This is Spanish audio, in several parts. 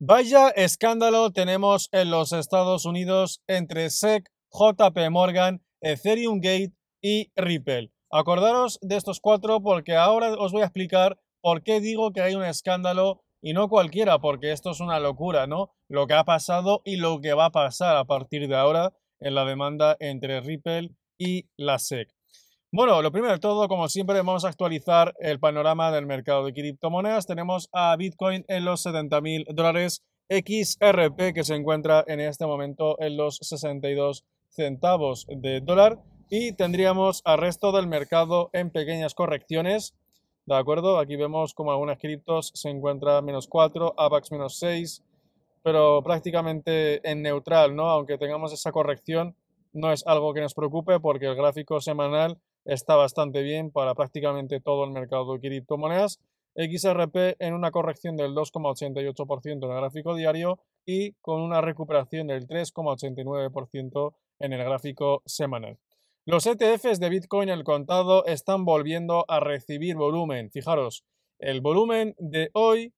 Vaya escándalo tenemos en los Estados Unidos entre SEC, JP Morgan, Ethereum Gate y Ripple. Acordaros de estos cuatro porque ahora os voy a explicar por qué digo que hay un escándalo y no cualquiera, porque esto es una locura, ¿no? Lo que ha pasado y lo que va a pasar a partir de ahora en la demanda entre Ripple y la SEC. Bueno, lo primero de todo, como siempre, vamos a actualizar el panorama del mercado de criptomonedas. Tenemos a Bitcoin en los 70.000 dólares, XRP que se encuentra en este momento en los 62 centavos de dólar y tendríamos al resto del mercado en pequeñas correcciones. ¿De acuerdo? Aquí vemos como algunas criptos se encuentran menos 4, AVAX menos 6, pero prácticamente en neutral, ¿no? Aunque tengamos esa corrección, no es algo que nos preocupe porque el gráfico semanal está bastante bien para prácticamente todo el mercado de criptomonedas. XRP en una corrección del 2,88% en el gráfico diario y con una recuperación del 3,89% en el gráfico semanal. Los ETFs de Bitcoin al contado están volviendo a recibir volumen. Fijaros, el volumen de hoy,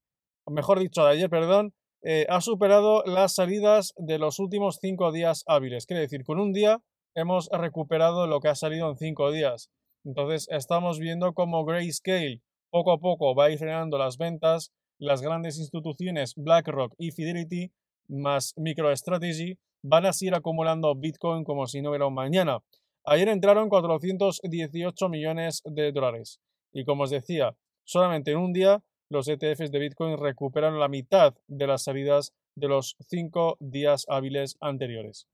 mejor dicho de ayer, perdón, eh, ha superado las salidas de los últimos cinco días hábiles. Quiere decir, con un día hemos recuperado lo que ha salido en cinco días. Entonces estamos viendo cómo Grayscale poco a poco va a ir frenando las ventas, las grandes instituciones BlackRock y Fidelity más MicroStrategy van a seguir acumulando Bitcoin como si no hubiera un mañana. Ayer entraron 418 millones de dólares y como os decía, solamente en un día los ETFs de Bitcoin recuperan la mitad de las salidas de los cinco días hábiles anteriores.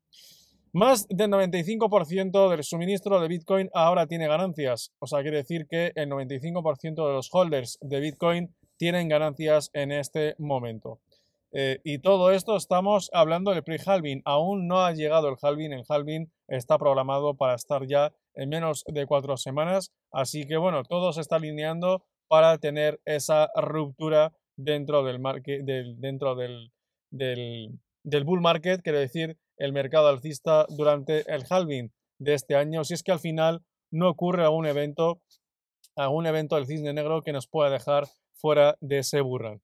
Más del 95% del suministro de Bitcoin ahora tiene ganancias. O sea, quiere decir que el 95% de los holders de Bitcoin tienen ganancias en este momento. Eh, y todo esto estamos hablando del pre-halving. Aún no ha llegado el halving. El halving está programado para estar ya en menos de cuatro semanas. Así que bueno, todo se está alineando para tener esa ruptura dentro del, market, dentro del, del bull market, quiere decir, el mercado alcista durante el halving de este año, si es que al final no ocurre algún evento, algún evento del cisne negro que nos pueda dejar fuera de ese burrán.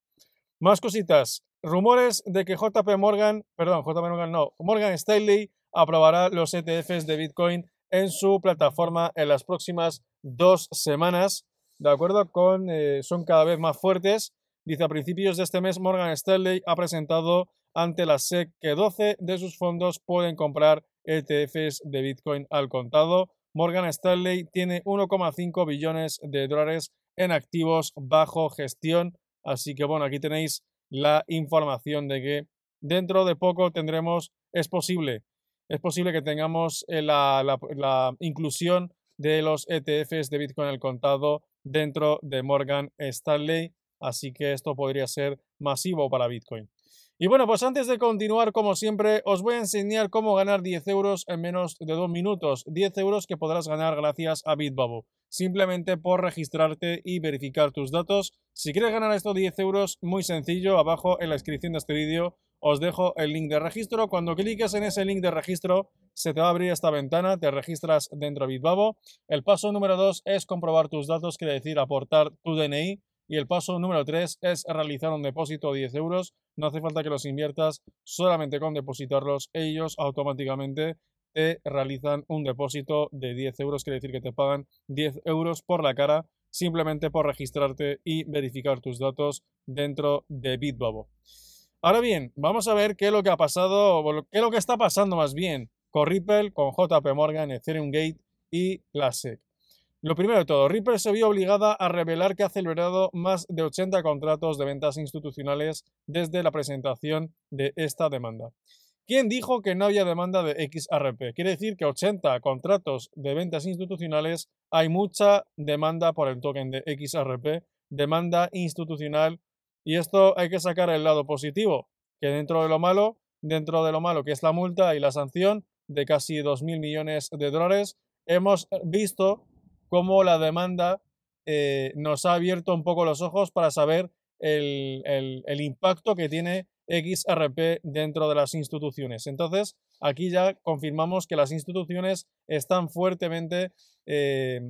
Más cositas. Rumores de que JP Morgan, perdón, JP Morgan no, Morgan Stanley aprobará los ETFs de Bitcoin en su plataforma en las próximas dos semanas, de acuerdo con, eh, son cada vez más fuertes. Dice, a principios de este mes Morgan Stanley ha presentado ante la SEC que 12 de sus fondos pueden comprar ETFs de Bitcoin al contado. Morgan Stanley tiene 1,5 billones de dólares en activos bajo gestión. Así que bueno, aquí tenéis la información de que dentro de poco tendremos, es posible, es posible que tengamos eh, la, la inclusión de los ETFs de Bitcoin al contado dentro de Morgan Stanley. Así que esto podría ser masivo para Bitcoin. Y bueno, pues antes de continuar, como siempre, os voy a enseñar cómo ganar 10 euros en menos de dos minutos. 10 euros que podrás ganar gracias a Bitbabo. Simplemente por registrarte y verificar tus datos. Si quieres ganar estos 10 euros, muy sencillo, abajo en la descripción de este vídeo os dejo el link de registro. Cuando cliques en ese link de registro, se te va a abrir esta ventana, te registras dentro de Bitbabo. El paso número 2 es comprobar tus datos, quiere decir aportar tu DNI y el paso número 3 es realizar un depósito de 10 euros. No hace falta que los inviertas, solamente con depositarlos ellos automáticamente te realizan un depósito de 10 euros, quiere decir que te pagan 10 euros por la cara simplemente por registrarte y verificar tus datos dentro de Bitbobo. Ahora bien, vamos a ver qué es lo que ha pasado, o qué es lo que está pasando más bien con Ripple, con JP Morgan, Ethereum Gate y la SEC. Lo primero de todo, Reaper se vio obligada a revelar que ha celebrado más de 80 contratos de ventas institucionales desde la presentación de esta demanda. ¿Quién dijo que no había demanda de XRP? Quiere decir que 80 contratos de ventas institucionales hay mucha demanda por el token de XRP, demanda institucional, y esto hay que sacar el lado positivo, que dentro de lo malo, dentro de lo malo que es la multa y la sanción de casi 2.000 millones de dólares, hemos visto cómo la demanda eh, nos ha abierto un poco los ojos para saber el, impacto que tiene XRP dentro de las instituciones. Entonces, aquí ya confirmamos que las instituciones están fuertemente, eh,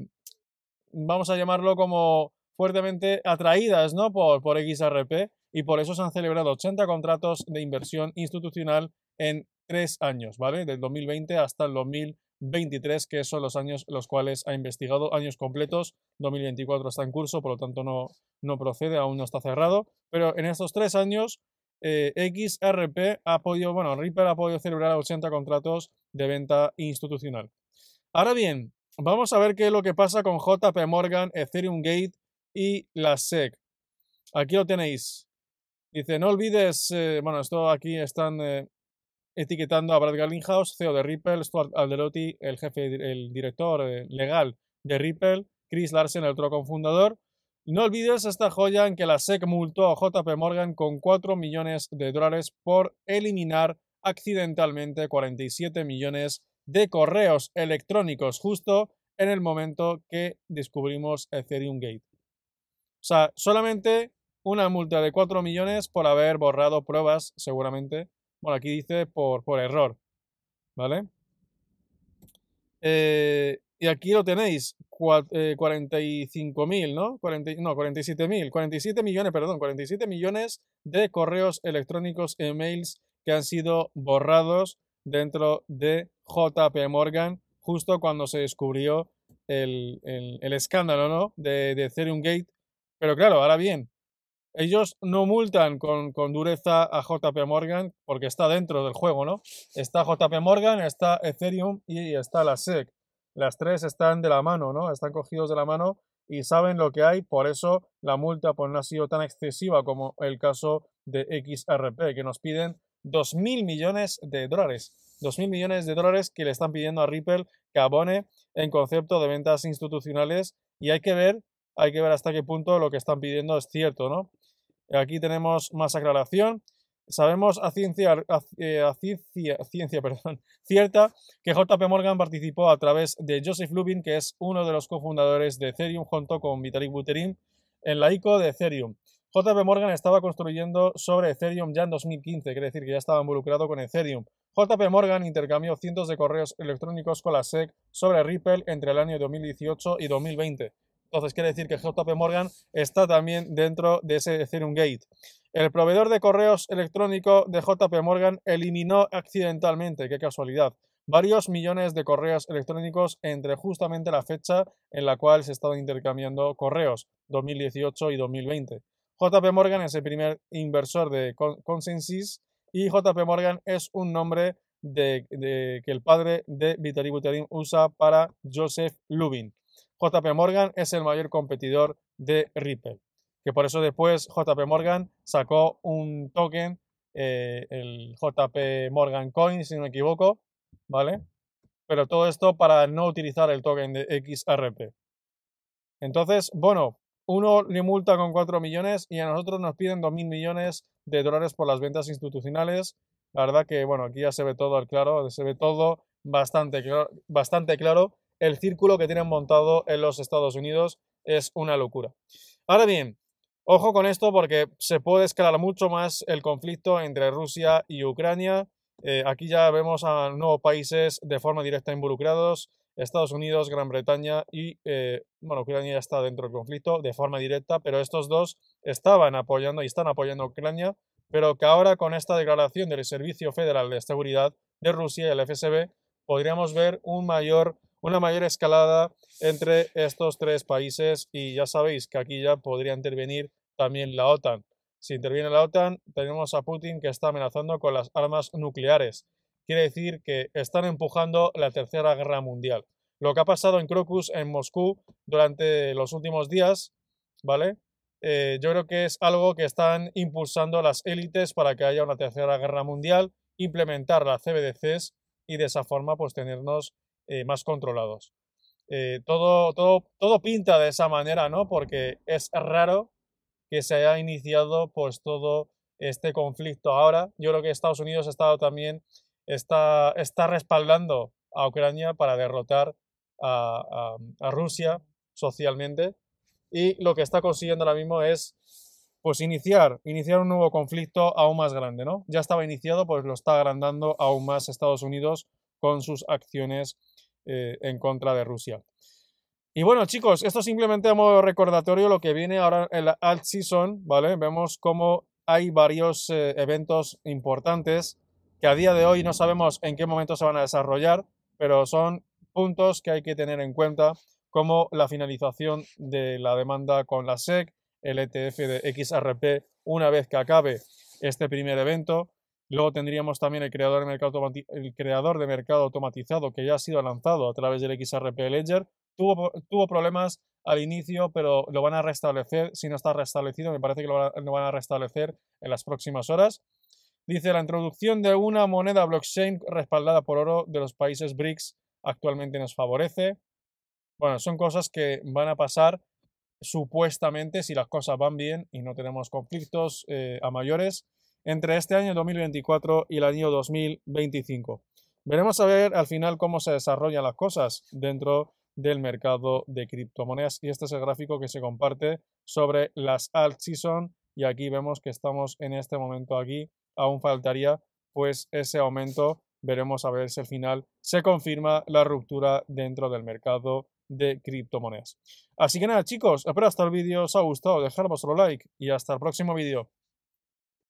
vamos a llamarlo como fuertemente atraídas por, XRP y por eso se han celebrado 80 contratos de inversión institucional en tres años, ¿vale? Del 2020 hasta el 2020. 23, que son los años los cuales ha investigado, años completos. 2024 está en curso, por lo tanto no, no procede, aún no está cerrado. Pero en estos tres años, eh, XRP ha podido, bueno, Ripper ha podido celebrar 80 contratos de venta institucional. Ahora bien, vamos a ver qué es lo que pasa con JP Morgan, Ethereum Gate y la SEC. Aquí lo tenéis. Dice, no olvides, eh, bueno, esto aquí están eh, etiquetando a Brad Garlinghouse, CEO de Ripple, Stuart Alderotti, el jefe, el director eh, legal de Ripple, Chris Larsen, el otro confundador. No olvides esta joya en que la SEC multó a JP Morgan con 4 millones de dólares por eliminar accidentalmente 47 millones de correos electrónicos justo en el momento que descubrimos Ethereum Gate. O sea, solamente una multa de 4 millones por haber borrado pruebas, seguramente, bueno, aquí dice por, error. ¿Vale? Eh, y aquí lo tenéis, 45.000, eh, ¿no? no, 47.000, 47 millones, perdón, 47 millones de correos electrónicos, emails que han sido borrados dentro de JP Morgan justo cuando se descubrió el, escándalo, ¿no? De, de Ethereum Gate. Pero claro, ahora bien, ellos no multan con, dureza a JP Morgan porque está dentro del juego, ¿no? Está JP Morgan, está Ethereum y está la SEC. Las tres están de la mano, ¿no? Están cogidos de la mano y saben lo que hay, por eso la multa pues, no ha sido tan excesiva como el caso de XRP, que nos piden 2.000 millones de dólares. 2.000 millones de dólares que le están pidiendo a Ripple que abone en concepto de ventas institucionales y hay que ver, hay que ver hasta qué punto lo que están pidiendo es cierto, ¿no? Aquí tenemos más aclaración. Sabemos a ciencia, eh, cierta que JP Morgan participó a través de Joseph Lubin, que es uno de los cofundadores de Ethereum junto con Vitalik Buterin, en la ICO de Ethereum. JP Morgan estaba construyendo sobre Ethereum ya en 2015, quiere decir que ya estaba involucrado con Ethereum. JP Morgan intercambió cientos de correos electrónicos con la SEC sobre Ripple entre el año 2018 y 2020. Entonces quiere decir que JP Morgan está también dentro de ese Ethereum Gate. El proveedor de correos electrónico de JP Morgan eliminó accidentalmente, qué casualidad, varios millones de correos electrónicos entre justamente la fecha en la cual se estaban intercambiando correos, 2018 y 2020. JP Morgan es el primer inversor de Consensys y JP Morgan es un nombre que el padre de Vitaly Buterin usa para Joseph Lubin. JP Morgan es el mayor competidor de Ripple. Que por eso después JP Morgan sacó un token, eh, el JP Morgan Coin, si no me equivoco, ¿vale? Pero todo esto para no utilizar el token de XRP. Entonces, bueno, uno le multa con 4 millones y a nosotros nos piden 2.000 millones de dólares por las ventas institucionales. La verdad que, bueno, aquí ya se ve todo al claro, se ve todo bastante, bastante claro el círculo que tienen montado en los Estados Unidos es una locura. Ahora bien, ojo con esto porque se puede escalar mucho más el conflicto entre Rusia y Ucrania. Eh, aquí ya vemos a nuevos países de forma directa involucrados, Estados Unidos, Gran Bretaña y, eh, bueno, Ucrania ya está dentro del conflicto de forma directa, pero estos dos estaban apoyando y están apoyando a Ucrania, pero que ahora con esta declaración del Servicio Federal de Seguridad de Rusia y el FSB podríamos ver un mayor una mayor escalada entre estos tres países y ya sabéis que aquí ya podría intervenir también la OTAN. Si interviene la OTAN, tenemos a Putin que está amenazando con las armas nucleares. Quiere decir que están empujando la tercera guerra mundial. Lo que ha pasado en Crocus, en Moscú, durante los últimos días, ¿vale? Eh, yo creo que es algo que están impulsando las élites para que haya una tercera guerra mundial, implementar las CBDCs y de esa forma pues tenernos eh, más controlados. Eh, todo, todo, todo pinta de esa manera, ¿no? Porque es raro que se haya iniciado pues todo este conflicto ahora. Yo creo que Estados Unidos ha estado también, está, está respaldando a Ucrania para derrotar a, a, a Rusia socialmente y lo que está consiguiendo ahora mismo es pues iniciar, iniciar un nuevo conflicto aún más grande, ¿no? Ya estaba iniciado, pues lo está agrandando aún más Estados Unidos con sus acciones eh, en contra de Rusia. Y bueno, chicos, esto simplemente a modo recordatorio lo que viene ahora en la alt season, ¿vale? Vemos cómo hay varios eh, eventos importantes que a día de hoy no sabemos en qué momento se van a desarrollar, pero son puntos que hay que tener en cuenta, como la finalización de la demanda con la SEC, el ETF de XRP una vez que acabe este primer evento, Luego tendríamos también el creador, de mercado automatizado que ya ha sido lanzado a través del XRP Ledger. Tuvo, tuvo problemas al inicio, pero lo van a restablecer. Si no está restablecido, me parece que lo, van a restablecer en las próximas horas. Dice la introducción de una moneda blockchain respaldada por oro de los países BRICS actualmente nos favorece. Bueno, son cosas que van a pasar supuestamente si las cosas van bien y no tenemos conflictos eh, a mayores entre este año 2024 y el año 2025. Veremos a ver al final cómo se desarrollan las cosas dentro del mercado de criptomonedas y este es el gráfico que se comparte sobre las alt season y aquí vemos que estamos en este momento aquí, aún faltaría pues ese aumento, veremos a ver si al final se confirma la ruptura dentro del mercado de criptomonedas. Así que nada chicos, espero hasta el vídeo os ha gustado, Dejad vuestro like y hasta el próximo vídeo.